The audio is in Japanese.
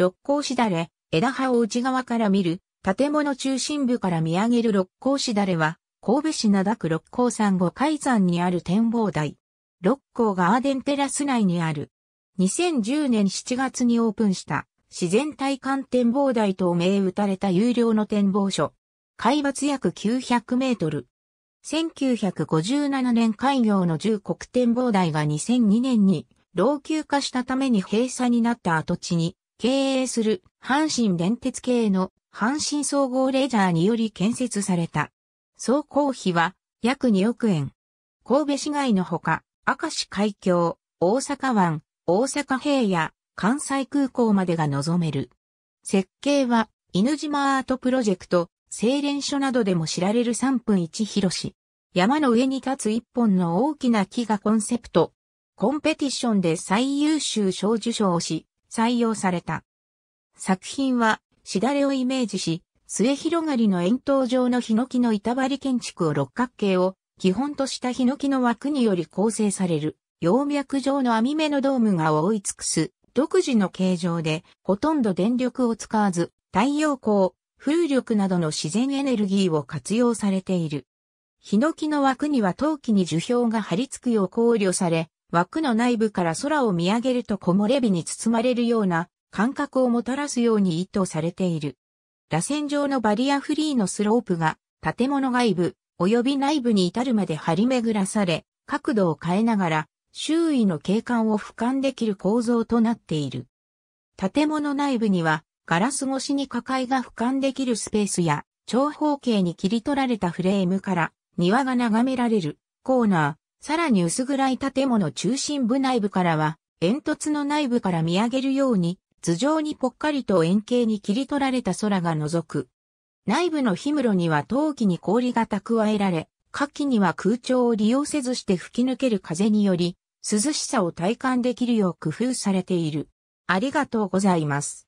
六甲しだれ、枝葉を内側から見る、建物中心部から見上げる六甲しだれは、神戸市灘区六甲山五海山にある展望台。六甲ガーデンテラス内にある。2010年7月にオープンした、自然体感展望台と銘打たれた有料の展望所。海抜約900メートル。1957年開業の重国展望台が2002年に老朽化したために閉鎖になった跡地に経営する阪神電鉄系の阪神総合レジャーにより建設された。総工費は約2億円。神戸市街のほか、明石海峡、大阪湾、大阪平野、関西空港までが望める。設計は、犬島アートプロジェクト、精錬所などでも知られる3分1広し。山の上に立つ一本の大きな木がコンセプト。コンペティションで最優秀賞受賞し、採用された。作品は、しだれをイメージし、末広がりの円筒状のヒノキの板張り建築を六角形を基本としたヒノキの枠により構成される、葉脈状の網目のドームが覆い尽くす、独自の形状で、ほとんど電力を使わず、太陽光、風力などの自然エネルギーを活用されている。ヒノキの枠には陶器に樹氷が張り付くよう考慮され、枠の内部から空を見上げると木漏れ日に包まれるような感覚をもたらすように意図されている。螺旋状のバリアフリーのスロープが建物外部及び内部に至るまで張り巡らされ、角度を変えながら周囲の景観を俯瞰できる構造となっている。建物内部にはガラス越しに抱えが俯瞰できるスペースや長方形に切り取られたフレームから庭が眺められるコーナー、さらに薄暗い建物中心部内部からは、煙突の内部から見上げるように、頭上にぽっかりと円形に切り取られた空が覗く。内部の氷室には陶器に氷が蓄えられ、夏季には空調を利用せずして吹き抜ける風により、涼しさを体感できるよう工夫されている。ありがとうございます。